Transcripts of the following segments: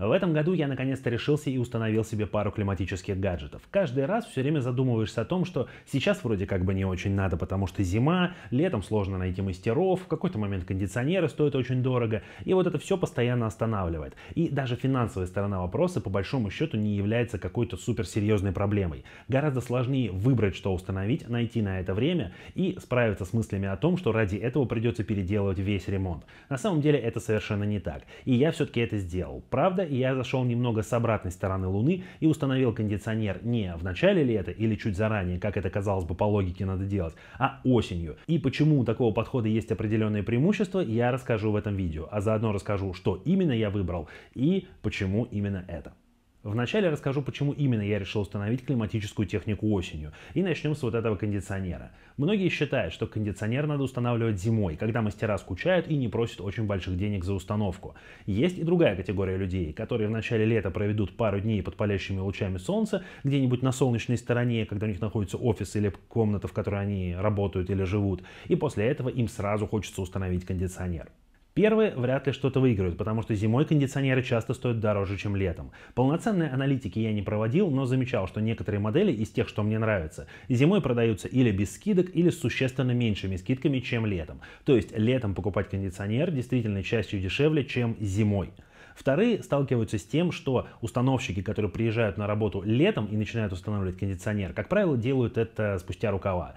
В этом году я наконец-то решился и установил себе пару климатических гаджетов. Каждый раз все время задумываешься о том, что сейчас вроде как бы не очень надо, потому что зима, летом сложно найти мастеров, в какой-то момент кондиционеры стоят очень дорого, и вот это все постоянно останавливает. И даже финансовая сторона вопроса по большому счету не является какой-то суперсерьезной проблемой. Гораздо сложнее выбрать, что установить, найти на это время и справиться с мыслями о том, что ради этого придется переделывать весь ремонт. На самом деле это совершенно не так. И я все-таки это сделал. Правда, я зашел немного с обратной стороны Луны и установил кондиционер не в начале лета или чуть заранее, как это, казалось бы, по логике надо делать, а осенью. И почему у такого подхода есть определенные преимущества, я расскажу в этом видео, а заодно расскажу, что именно я выбрал и почему именно это. Вначале расскажу, почему именно я решил установить климатическую технику осенью. И начнем с вот этого кондиционера. Многие считают, что кондиционер надо устанавливать зимой, когда мастера скучают и не просят очень больших денег за установку. Есть и другая категория людей, которые в начале лета проведут пару дней под палящими лучами солнца, где-нибудь на солнечной стороне, когда у них находится офис или комната, в которой они работают или живут, и после этого им сразу хочется установить кондиционер. Первые вряд ли что-то выиграют, потому что зимой кондиционеры часто стоят дороже, чем летом. Полноценные аналитики я не проводил, но замечал, что некоторые модели из тех, что мне нравятся, зимой продаются или без скидок, или с существенно меньшими скидками, чем летом. То есть летом покупать кондиционер действительно частью дешевле, чем зимой. Вторые сталкиваются с тем, что установщики, которые приезжают на работу летом и начинают устанавливать кондиционер, как правило, делают это спустя рукава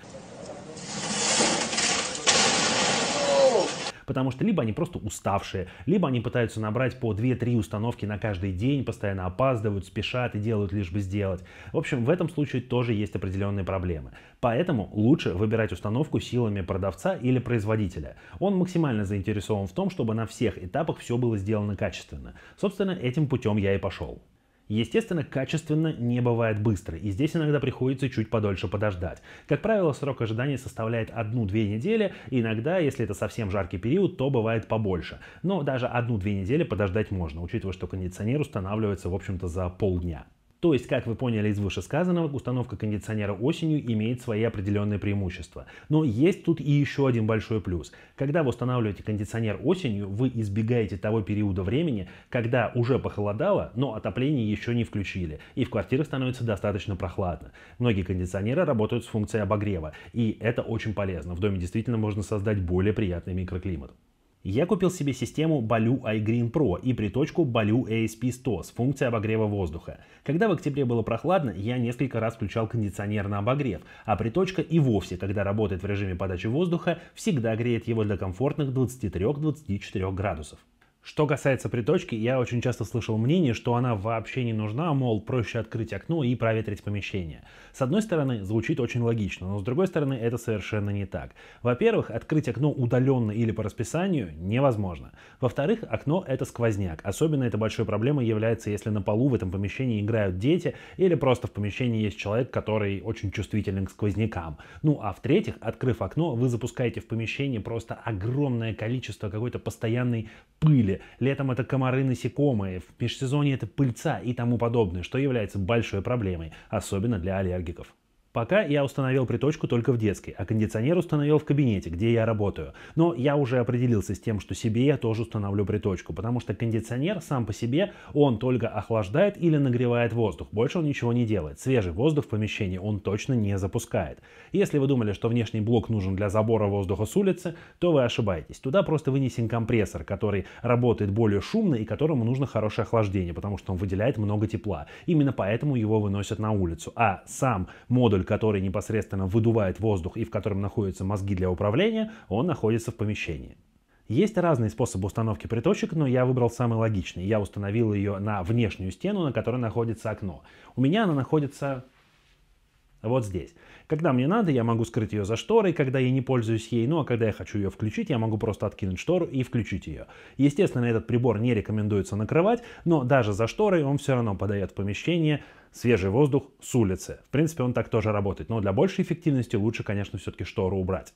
потому что либо они просто уставшие, либо они пытаются набрать по 2-3 установки на каждый день, постоянно опаздывают, спешат и делают лишь бы сделать. В общем, в этом случае тоже есть определенные проблемы. Поэтому лучше выбирать установку силами продавца или производителя. Он максимально заинтересован в том, чтобы на всех этапах все было сделано качественно. Собственно, этим путем я и пошел. Естественно, качественно не бывает быстро, и здесь иногда приходится чуть подольше подождать. Как правило, срок ожидания составляет 1-2 недели, иногда, если это совсем жаркий период, то бывает побольше. Но даже 1-2 недели подождать можно, учитывая, что кондиционер устанавливается, в общем-то, за полдня. То есть, как вы поняли из вышесказанного, установка кондиционера осенью имеет свои определенные преимущества. Но есть тут и еще один большой плюс. Когда вы устанавливаете кондиционер осенью, вы избегаете того периода времени, когда уже похолодало, но отопление еще не включили, и в квартирах становится достаточно прохладно. Многие кондиционеры работают с функцией обогрева, и это очень полезно. В доме действительно можно создать более приятный микроклимат. Я купил себе систему Balu iGreen Pro и приточку Balu ASP100 с функцией обогрева воздуха. Когда в октябре было прохладно, я несколько раз включал кондиционер на обогрев, а приточка и вовсе, когда работает в режиме подачи воздуха, всегда греет его до комфортных 23-24 градусов. Что касается приточки, я очень часто слышал мнение, что она вообще не нужна, мол, проще открыть окно и проветрить помещение. С одной стороны, звучит очень логично, но с другой стороны, это совершенно не так. Во-первых, открыть окно удаленно или по расписанию невозможно. Во-вторых, окно — это сквозняк. Особенно это большой проблемой является, если на полу в этом помещении играют дети или просто в помещении есть человек, который очень чувствителен к сквознякам. Ну а в-третьих, открыв окно, вы запускаете в помещение просто огромное количество какой-то постоянной пыли, пыли, летом это комары, насекомые, в межсезонье это пыльца и тому подобное, что является большой проблемой, особенно для аллергиков. Пока я установил приточку только в детской, а кондиционер установил в кабинете, где я работаю. Но я уже определился с тем, что себе я тоже установлю приточку, потому что кондиционер сам по себе, он только охлаждает или нагревает воздух, больше он ничего не делает. Свежий воздух в помещении он точно не запускает. Если вы думали, что внешний блок нужен для забора воздуха с улицы, то вы ошибаетесь. Туда просто вынесен компрессор, который работает более шумно и которому нужно хорошее охлаждение, потому что он выделяет много тепла. Именно поэтому его выносят на улицу. А сам модуль модуль, который непосредственно выдувает воздух и в котором находятся мозги для управления, он находится в помещении. Есть разные способы установки приточек, но я выбрал самый логичный. Я установил ее на внешнюю стену, на которой находится окно. У меня она находится вот здесь. Когда мне надо, я могу скрыть ее за шторой, когда я не пользуюсь ей, ну а когда я хочу ее включить, я могу просто откинуть штору и включить ее. Естественно, этот прибор не рекомендуется накрывать, но даже за шторой он все равно подает в помещение свежий воздух с улицы. В принципе, он так тоже работает, но для большей эффективности лучше, конечно, все-таки штору убрать.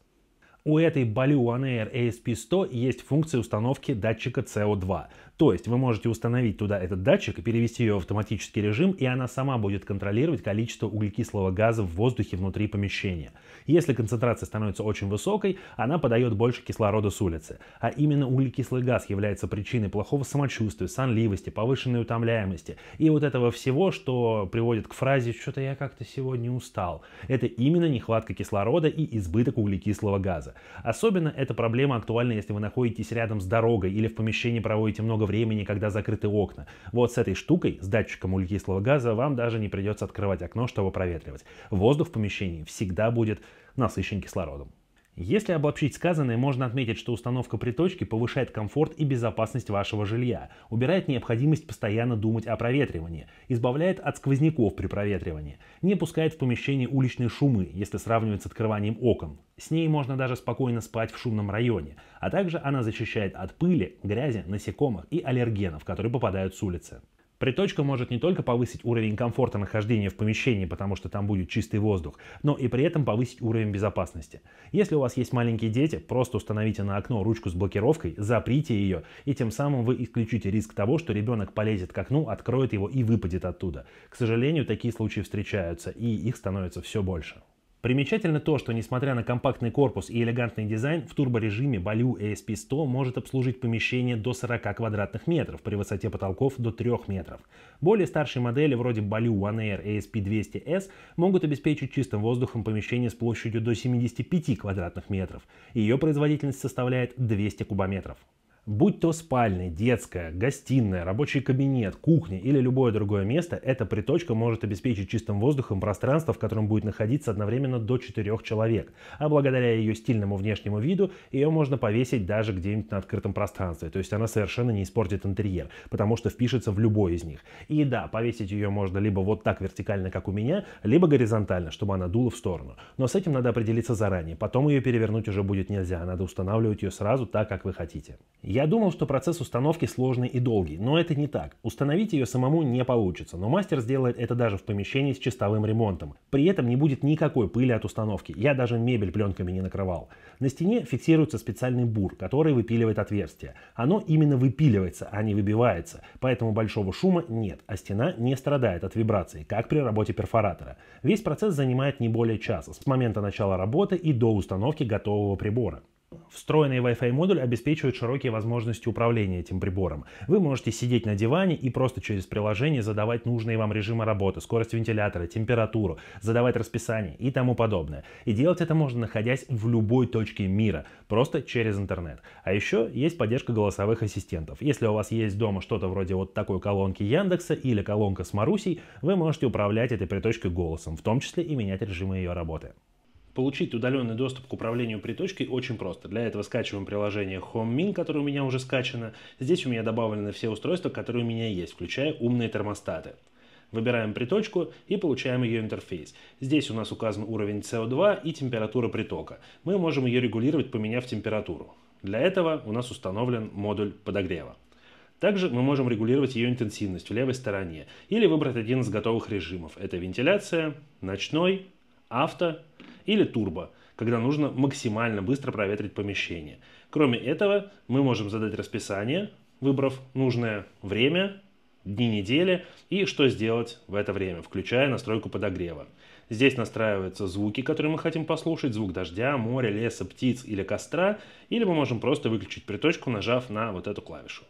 У этой Bally One Air ASP100 есть функция установки датчика CO2. То есть вы можете установить туда этот датчик и перевести ее в автоматический режим, и она сама будет контролировать количество углекислого газа в воздухе внутри помещения. Если концентрация становится очень высокой, она подает больше кислорода с улицы. А именно углекислый газ является причиной плохого самочувствия, сонливости, повышенной утомляемости и вот этого всего, что приводит к фразе «что-то я как-то сегодня устал». Это именно нехватка кислорода и избыток углекислого газа. Особенно эта проблема актуальна, если вы находитесь рядом с дорогой или в помещении проводите много времени, когда закрыты окна. Вот с этой штукой, с датчиком углекислого газа, вам даже не придется открывать окно, чтобы проветривать. Воздух в помещении всегда будет насыщен кислородом. Если обобщить сказанное, можно отметить, что установка приточки повышает комфорт и безопасность вашего жилья, убирает необходимость постоянно думать о проветривании, избавляет от сквозняков при проветривании, не пускает в помещение уличные шумы, если сравнивать с открыванием окон. С ней можно даже спокойно спать в шумном районе, а также она защищает от пыли, грязи, насекомых и аллергенов, которые попадают с улицы. Приточка может не только повысить уровень комфорта нахождения в помещении, потому что там будет чистый воздух, но и при этом повысить уровень безопасности. Если у вас есть маленькие дети, просто установите на окно ручку с блокировкой, заприте ее, и тем самым вы исключите риск того, что ребенок полезет к окну, откроет его и выпадет оттуда. К сожалению, такие случаи встречаются, и их становится все больше. Примечательно то, что несмотря на компактный корпус и элегантный дизайн, в турборежиме Baloo ASP100 может обслужить помещение до 40 квадратных метров при высоте потолков до 3 метров. Более старшие модели вроде Baloo One Air ASP200S могут обеспечить чистым воздухом помещение с площадью до 75 квадратных метров. Ее производительность составляет 200 кубометров. Будь то спальня, детская, гостиная, рабочий кабинет, кухня или любое другое место, эта приточка может обеспечить чистым воздухом пространство, в котором будет находиться одновременно до четырех человек. А благодаря ее стильному внешнему виду, ее можно повесить даже где-нибудь на открытом пространстве. То есть она совершенно не испортит интерьер, потому что впишется в любой из них. И да, повесить ее можно либо вот так вертикально, как у меня, либо горизонтально, чтобы она дула в сторону. Но с этим надо определиться заранее. Потом ее перевернуть уже будет нельзя. А надо устанавливать ее сразу так, как вы хотите. Я думал, что процесс установки сложный и долгий, но это не так. Установить ее самому не получится, но мастер сделает это даже в помещении с чистовым ремонтом. При этом не будет никакой пыли от установки. Я даже мебель пленками не накрывал. На стене фиксируется специальный бур, который выпиливает отверстие. Оно именно выпиливается, а не выбивается, поэтому большого шума нет, а стена не страдает от вибраций, как при работе перфоратора. Весь процесс занимает не более часа, с момента начала работы и до установки готового прибора. Встроенный Wi-Fi модуль обеспечивает широкие возможности управления этим прибором. Вы можете сидеть на диване и просто через приложение задавать нужные вам режимы работы, скорость вентилятора, температуру, задавать расписание и тому подобное. И делать это можно находясь в любой точке мира, просто через интернет. А еще есть поддержка голосовых ассистентов. Если у вас есть дома что-то вроде вот такой колонки Яндекса или колонка с Марусей, вы можете управлять этой приточкой голосом, в том числе и менять режимы ее работы. Получить удаленный доступ к управлению приточкой очень просто. Для этого скачиваем приложение HomeMin, которое у меня уже скачано. Здесь у меня добавлены все устройства, которые у меня есть, включая умные термостаты. Выбираем приточку и получаем ее интерфейс. Здесь у нас указан уровень CO2 и температура притока. Мы можем ее регулировать, поменяв температуру. Для этого у нас установлен модуль подогрева. Также мы можем регулировать ее интенсивность в левой стороне или выбрать один из готовых режимов. Это вентиляция, ночной, авто или турбо, когда нужно максимально быстро проветрить помещение. Кроме этого, мы можем задать расписание, выбрав нужное время, дни недели и что сделать в это время, включая настройку подогрева. Здесь настраиваются звуки, которые мы хотим послушать, звук дождя, моря, леса, птиц или костра, или мы можем просто выключить приточку, нажав на вот эту клавишу.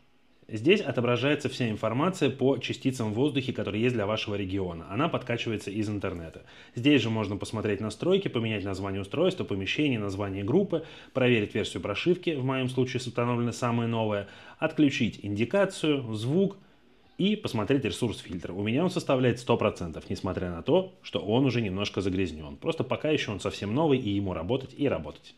Здесь отображается вся информация по частицам в воздухе, которые есть для вашего региона. Она подкачивается из интернета. Здесь же можно посмотреть настройки, поменять название устройства, помещение, название группы, проверить версию прошивки, в моем случае установлена самая новая, отключить индикацию, звук и посмотреть ресурс фильтра. У меня он составляет 100%, несмотря на то, что он уже немножко загрязнен. Просто пока еще он совсем новый и ему работать и работать.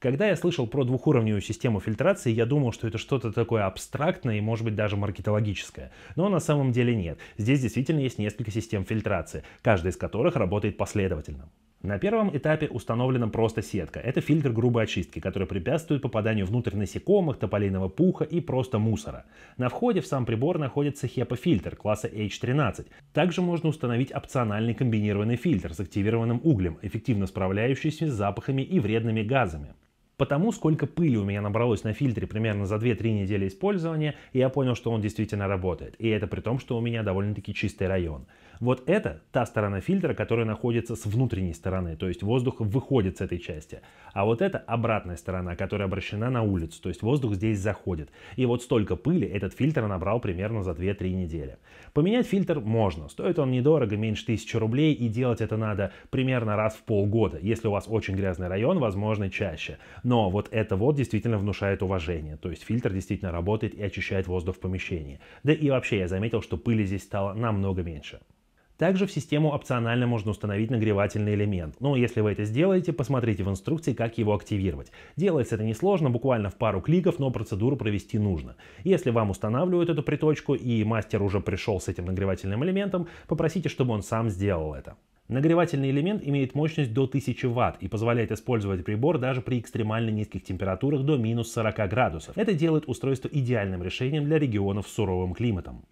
Когда я слышал про двухуровневую систему фильтрации, я думал, что это что-то такое абстрактное и, может быть, даже маркетологическое. Но на самом деле нет. Здесь действительно есть несколько систем фильтрации, каждая из которых работает последовательно. На первом этапе установлена просто сетка. Это фильтр грубой очистки, который препятствует попаданию внутрь насекомых, тополиного пуха и просто мусора. На входе в сам прибор находится HEPA-фильтр класса H13. Также можно установить опциональный комбинированный фильтр с активированным углем, эффективно справляющийся с запахами и вредными газами потому сколько пыли у меня набралось на фильтре примерно за 2-3 недели использования, и я понял, что он действительно работает. И это при том, что у меня довольно-таки чистый район. Вот это та сторона фильтра, которая находится с внутренней стороны, то есть воздух выходит с этой части. А вот это обратная сторона, которая обращена на улицу, то есть воздух здесь заходит. И вот столько пыли этот фильтр набрал примерно за 2-3 недели. Поменять фильтр можно, стоит он недорого, меньше 1000 рублей, и делать это надо примерно раз в полгода. Если у вас очень грязный район, возможно, чаще. Но вот это вот действительно внушает уважение, то есть фильтр действительно работает и очищает воздух в помещении. Да и вообще я заметил, что пыли здесь стало намного меньше. Также в систему опционально можно установить нагревательный элемент. Но ну, если вы это сделаете, посмотрите в инструкции, как его активировать. Делается это несложно, буквально в пару кликов, но процедуру провести нужно. Если вам устанавливают эту приточку и мастер уже пришел с этим нагревательным элементом, попросите, чтобы он сам сделал это. Нагревательный элемент имеет мощность до 1000 Вт и позволяет использовать прибор даже при экстремально низких температурах до минус 40 градусов. Это делает устройство идеальным решением для регионов с суровым климатом.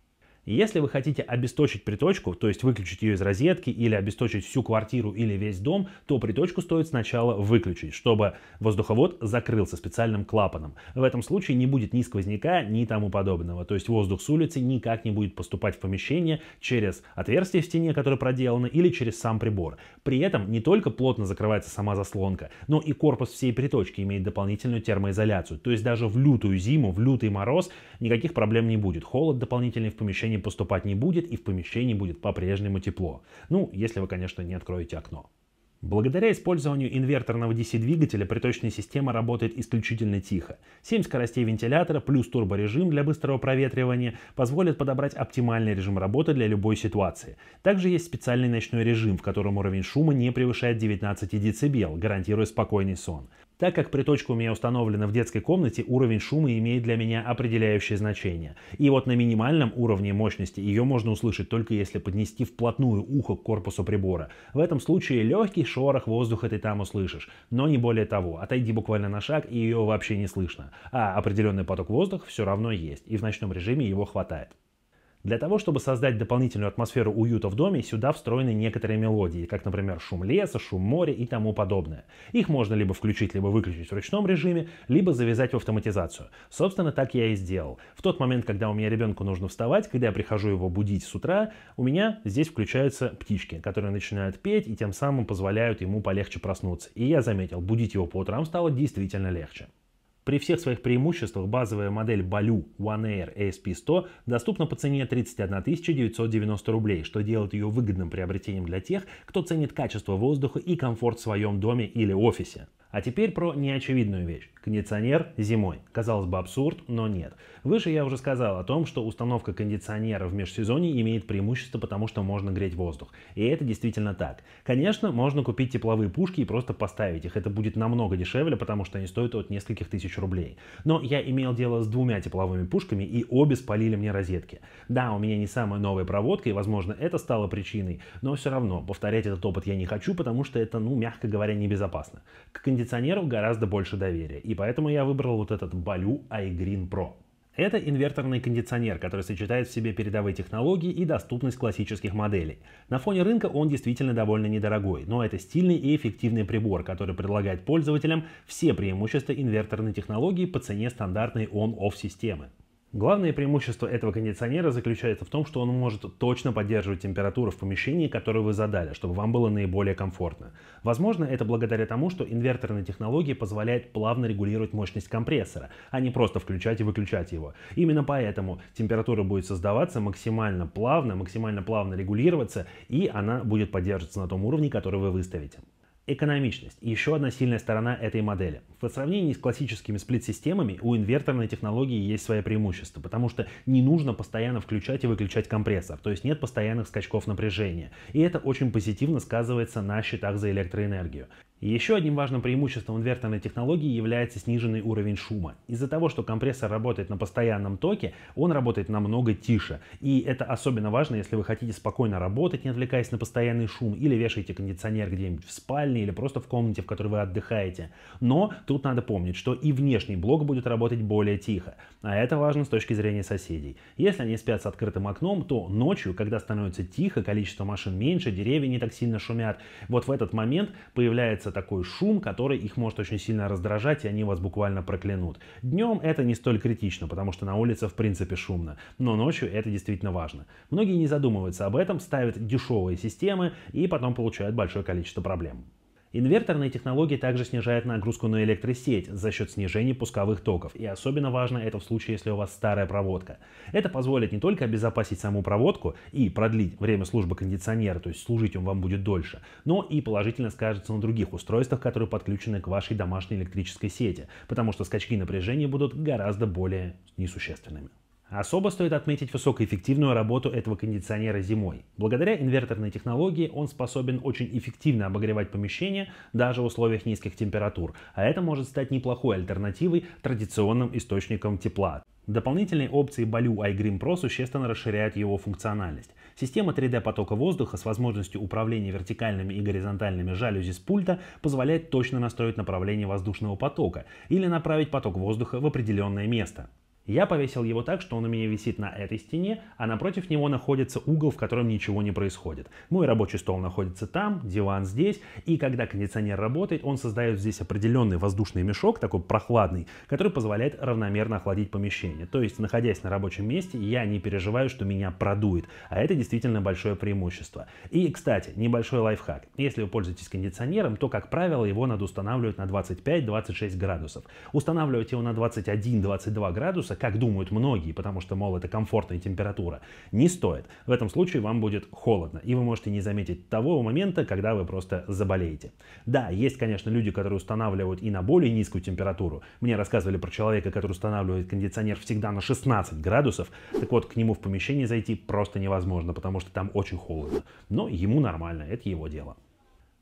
И если вы хотите обесточить приточку, то есть выключить ее из розетки или обесточить всю квартиру или весь дом, то приточку стоит сначала выключить, чтобы воздуховод закрылся специальным клапаном. В этом случае не будет ни сквозняка, ни тому подобного. То есть воздух с улицы никак не будет поступать в помещение через отверстие в стене, которое проделано, или через сам прибор. При этом не только плотно закрывается сама заслонка, но и корпус всей приточки имеет дополнительную термоизоляцию. То есть даже в лютую зиму, в лютый мороз никаких проблем не будет. Холод дополнительный в помещении Давление поступать не будет и в помещении будет по-прежнему тепло. Ну, если вы, конечно, не откроете окно. Благодаря использованию инверторного DC-двигателя приточная система работает исключительно тихо. 7 скоростей вентилятора плюс турборежим для быстрого проветривания позволят подобрать оптимальный режим работы для любой ситуации. Также есть специальный ночной режим, в котором уровень шума не превышает 19 дБ, гарантируя спокойный сон. Так как приточка у меня установлена в детской комнате, уровень шума имеет для меня определяющее значение. И вот на минимальном уровне мощности ее можно услышать только если поднести вплотную ухо к корпусу прибора. В этом случае легкий шорох воздуха ты там услышишь, но не более того. Отойди буквально на шаг, и ее вообще не слышно. А определенный поток воздуха все равно есть, и в ночном режиме его хватает. Для того, чтобы создать дополнительную атмосферу уюта в доме, сюда встроены некоторые мелодии, как, например, шум леса, шум моря и тому подобное. Их можно либо включить, либо выключить в ручном режиме, либо завязать в автоматизацию. Собственно, так я и сделал. В тот момент, когда у меня ребенку нужно вставать, когда я прихожу его будить с утра, у меня здесь включаются птички, которые начинают петь и тем самым позволяют ему полегче проснуться. И я заметил, будить его по утрам стало действительно легче. При всех своих преимуществах базовая модель Balu One Air ASP100 доступна по цене 31 990 рублей, что делает ее выгодным приобретением для тех, кто ценит качество воздуха и комфорт в своем доме или офисе. А теперь про неочевидную вещь. Кондиционер зимой. Казалось бы абсурд, но нет. Выше я уже сказал о том, что установка кондиционера в межсезонье имеет преимущество, потому что можно греть воздух. И это действительно так. Конечно, можно купить тепловые пушки и просто поставить их. Это будет намного дешевле, потому что они стоят от нескольких тысяч рублей. Но я имел дело с двумя тепловыми пушками, и обе спалили мне розетки. Да, у меня не самая новая проводка, и, возможно, это стало причиной, но все равно повторять этот опыт я не хочу, потому что это, ну, мягко говоря, небезопасно. К кондиционеру гораздо больше доверия, и поэтому я выбрал вот этот Baloo iGreen Pro. Это инверторный кондиционер, который сочетает в себе передовые технологии и доступность классических моделей. На фоне рынка он действительно довольно недорогой, но это стильный и эффективный прибор, который предлагает пользователям все преимущества инверторной технологии по цене стандартной on-off системы. Главное преимущество этого кондиционера заключается в том, что он может точно поддерживать температуру в помещении, которое вы задали, чтобы вам было наиболее комфортно. Возможно, это благодаря тому, что инверторная технология позволяет плавно регулировать мощность компрессора, а не просто включать и выключать его. Именно поэтому температура будет создаваться максимально плавно, максимально плавно регулироваться, и она будет поддерживаться на том уровне, который вы выставите. Экономичность – еще одна сильная сторона этой модели. В сравнении с классическими сплит-системами у инверторной технологии есть свои преимущества, потому что не нужно постоянно включать и выключать компрессор, то есть нет постоянных скачков напряжения. И это очень позитивно сказывается на счетах за электроэнергию. Еще одним важным преимуществом инверторной технологии является сниженный уровень шума. Из-за того, что компрессор работает на постоянном токе, он работает намного тише. И это особенно важно, если вы хотите спокойно работать, не отвлекаясь на постоянный шум, или вешаете кондиционер где-нибудь в спальне, или просто в комнате, в которой вы отдыхаете. Но тут надо помнить, что и внешний блок будет работать более тихо. А это важно с точки зрения соседей. Если они спят с открытым окном, то ночью, когда становится тихо, количество машин меньше, деревья не так сильно шумят, вот в этот момент появляется поднимается такой шум, который их может очень сильно раздражать, и они вас буквально проклянут. Днем это не столь критично, потому что на улице в принципе шумно, но ночью это действительно важно. Многие не задумываются об этом, ставят дешевые системы и потом получают большое количество проблем. Инверторные технологии также снижают нагрузку на электросеть за счет снижения пусковых токов, и особенно важно это в случае, если у вас старая проводка. Это позволит не только обезопасить саму проводку и продлить время службы кондиционера, то есть служить он вам будет дольше, но и положительно скажется на других устройствах, которые подключены к вашей домашней электрической сети, потому что скачки напряжения будут гораздо более несущественными. Особо стоит отметить высокоэффективную работу этого кондиционера зимой. Благодаря инверторной технологии он способен очень эффективно обогревать помещение даже в условиях низких температур, а это может стать неплохой альтернативой традиционным источникам тепла. Дополнительные опции Baloo iGrim Pro существенно расширяют его функциональность. Система 3D потока воздуха с возможностью управления вертикальными и горизонтальными жалюзи с пульта позволяет точно настроить направление воздушного потока или направить поток воздуха в определенное место. Я повесил его так, что он у меня висит на этой стене, а напротив него находится угол, в котором ничего не происходит. Мой рабочий стол находится там, диван здесь, и когда кондиционер работает, он создает здесь определенный воздушный мешок, такой прохладный, который позволяет равномерно охладить помещение. То есть, находясь на рабочем месте, я не переживаю, что меня продует, а это действительно большое преимущество. И, кстати, небольшой лайфхак. Если вы пользуетесь кондиционером, то, как правило, его надо устанавливать на 25-26 градусов. Устанавливать его на 21-22 градуса как думают многие, потому что, мол, это комфортная температура, не стоит. В этом случае вам будет холодно, и вы можете не заметить того момента, когда вы просто заболеете. Да, есть, конечно, люди, которые устанавливают и на более низкую температуру. Мне рассказывали про человека, который устанавливает кондиционер всегда на 16 градусов. Так вот, к нему в помещение зайти просто невозможно, потому что там очень холодно. Но ему нормально, это его дело.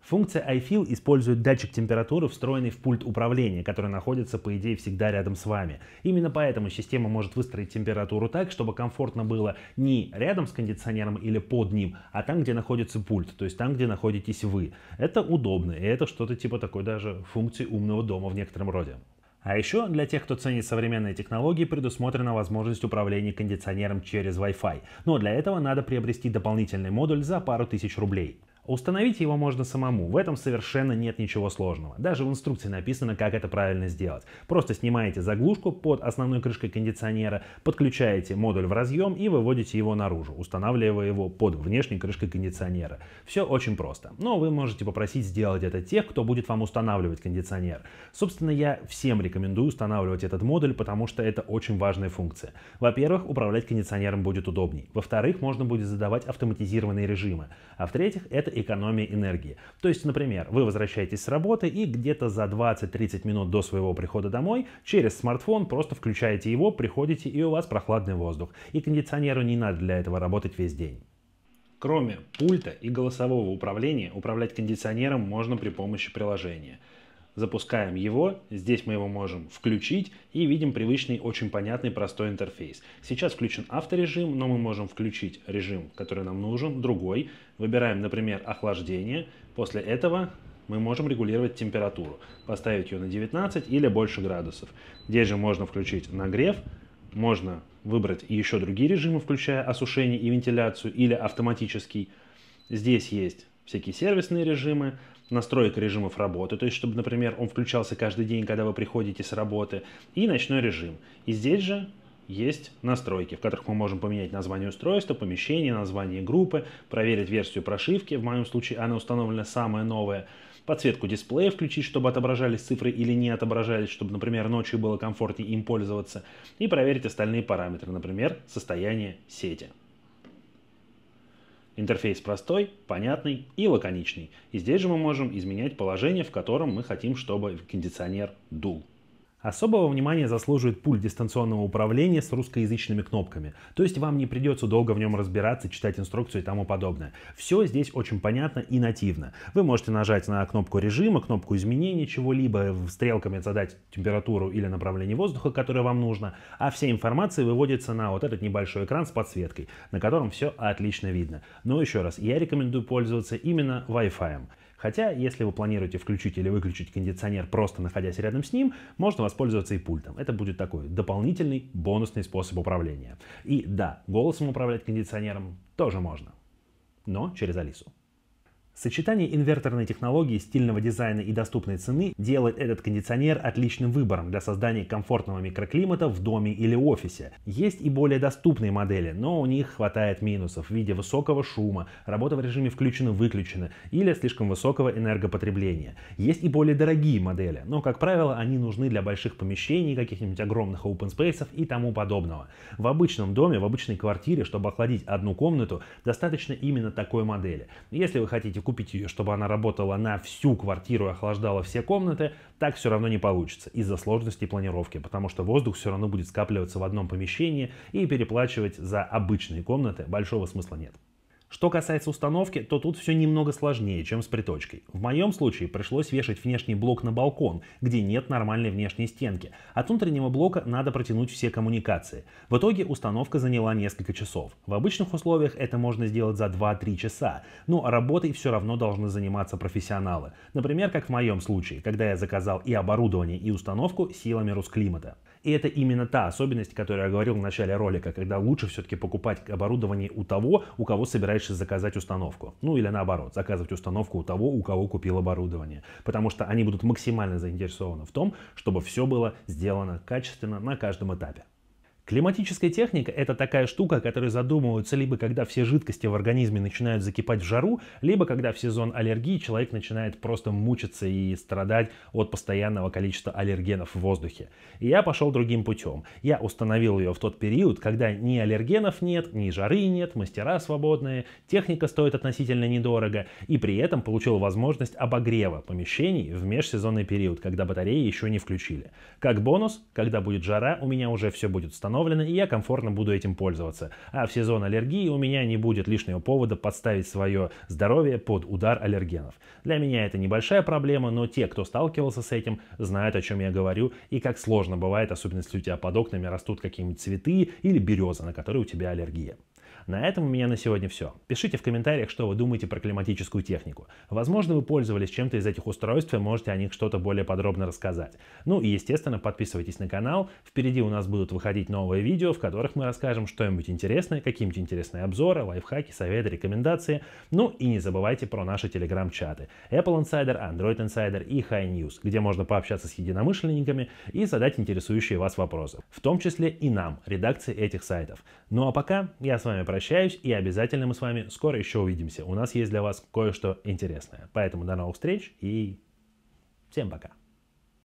Функция iFeel использует датчик температуры, встроенный в пульт управления, который находится, по идее, всегда рядом с вами. Именно поэтому система может выстроить температуру так, чтобы комфортно было не рядом с кондиционером или под ним, а там, где находится пульт, то есть там, где находитесь вы. Это удобно, и это что-то типа такой даже функции умного дома в некотором роде. А еще для тех, кто ценит современные технологии, предусмотрена возможность управления кондиционером через Wi-Fi. Но для этого надо приобрести дополнительный модуль за пару тысяч рублей. Установить его можно самому, в этом совершенно нет ничего сложного. Даже в инструкции написано, как это правильно сделать. Просто снимаете заглушку под основной крышкой кондиционера, подключаете модуль в разъем и выводите его наружу, устанавливая его под внешней крышкой кондиционера. Все очень просто. Но вы можете попросить сделать это тех, кто будет вам устанавливать кондиционер. Собственно, я всем рекомендую устанавливать этот модуль, потому что это очень важная функция. Во-первых, управлять кондиционером будет удобней. Во-вторых, можно будет задавать автоматизированные режимы. А в-третьих, это экономии энергии. То есть, например, вы возвращаетесь с работы и где-то за 20-30 минут до своего прихода домой через смартфон просто включаете его, приходите и у вас прохладный воздух. И кондиционеру не надо для этого работать весь день. Кроме пульта и голосового управления, управлять кондиционером можно при помощи приложения – запускаем его, здесь мы его можем включить и видим привычный, очень понятный, простой интерфейс. Сейчас включен авторежим, но мы можем включить режим, который нам нужен, другой. Выбираем, например, охлаждение. После этого мы можем регулировать температуру, поставить ее на 19 или больше градусов. Здесь же можно включить нагрев, можно выбрать еще другие режимы, включая осушение и вентиляцию или автоматический. Здесь есть всякие сервисные режимы, настройка режимов работы, то есть, чтобы, например, он включался каждый день, когда вы приходите с работы, и ночной режим. И здесь же есть настройки, в которых мы можем поменять название устройства, помещение, название группы, проверить версию прошивки, в моем случае она установлена самая новая, подсветку дисплея включить, чтобы отображались цифры или не отображались, чтобы, например, ночью было комфортнее им пользоваться, и проверить остальные параметры, например, состояние сети. Интерфейс простой, понятный и лаконичный. И здесь же мы можем изменять положение, в котором мы хотим, чтобы кондиционер дул. Особого внимания заслуживает пульт дистанционного управления с русскоязычными кнопками. То есть вам не придется долго в нем разбираться, читать инструкцию и тому подобное. Все здесь очень понятно и нативно. Вы можете нажать на кнопку режима, кнопку изменения чего-либо, э, стрелками задать температуру или направление воздуха, которое вам нужно, а вся информация выводится на вот этот небольшой экран с подсветкой, на котором все отлично видно. Но еще раз, я рекомендую пользоваться именно Wi-Fi. Хотя, если вы планируете включить или выключить кондиционер просто находясь рядом с ним, можно воспользоваться и пультом. Это будет такой дополнительный бонусный способ управления. И да, голосом управлять кондиционером тоже можно, но через Алису. Сочетание инверторной технологии, стильного дизайна и доступной цены делает этот кондиционер отличным выбором для создания комфортного микроклимата в доме или офисе. Есть и более доступные модели, но у них хватает минусов в виде высокого шума, работа в режиме включено-выключено или слишком высокого энергопотребления. Есть и более дорогие модели, но, как правило, они нужны для больших помещений, каких-нибудь огромных open space и тому подобного. В обычном доме, в обычной квартире, чтобы охладить одну комнату, достаточно именно такой модели. Если вы хотите купить ее, чтобы она работала на всю квартиру и охлаждала все комнаты, так все равно не получится из-за сложности планировки, потому что воздух все равно будет скапливаться в одном помещении и переплачивать за обычные комнаты большого смысла нет. Что касается установки, то тут все немного сложнее, чем с приточкой. В моем случае пришлось вешать внешний блок на балкон, где нет нормальной внешней стенки. От внутреннего блока надо протянуть все коммуникации. В итоге установка заняла несколько часов. В обычных условиях это можно сделать за 2-3 часа, но работой все равно должны заниматься профессионалы. Например, как в моем случае, когда я заказал и оборудование, и установку силами Русклимата. И это именно та особенность, которую я говорил в начале ролика, когда лучше все-таки покупать оборудование у того, у кого собираешься заказать установку. Ну или наоборот, заказывать установку у того, у кого купил оборудование. Потому что они будут максимально заинтересованы в том, чтобы все было сделано качественно на каждом этапе. Климатическая техника – это такая штука, которую задумываются либо когда все жидкости в организме начинают закипать в жару, либо когда в сезон аллергии человек начинает просто мучиться и страдать от постоянного количества аллергенов в воздухе. И я пошел другим путем. Я установил ее в тот период, когда ни аллергенов нет, ни жары нет, мастера свободные, техника стоит относительно недорого, и при этом получил возможность обогрева помещений в межсезонный период, когда батареи еще не включили. Как бонус, когда будет жара, у меня уже все будет установлено установлена, и я комфортно буду этим пользоваться. А в сезон аллергии у меня не будет лишнего повода подставить свое здоровье под удар аллергенов. Для меня это небольшая проблема, но те, кто сталкивался с этим, знают, о чем я говорю, и как сложно бывает, особенно если у тебя под окнами растут какие-нибудь цветы или береза, на которые у тебя аллергия. На этом у меня на сегодня все. Пишите в комментариях, что вы думаете про климатическую технику. Возможно, вы пользовались чем-то из этих устройств и можете о них что-то более подробно рассказать. Ну и, естественно, подписывайтесь на канал. Впереди у нас будут выходить новые видео, в которых мы расскажем что-нибудь интересное, какие-нибудь интересные обзоры, лайфхаки, советы, рекомендации. Ну и не забывайте про наши телеграм-чаты Apple Insider, Android Insider и High News, где можно пообщаться с единомышленниками и задать интересующие вас вопросы, в том числе и нам, редакции этих сайтов. Ну а пока я с вами прощаюсь, и обязательно мы с вами скоро еще увидимся. У нас есть для вас кое-что интересное. Поэтому до новых встреч и всем пока.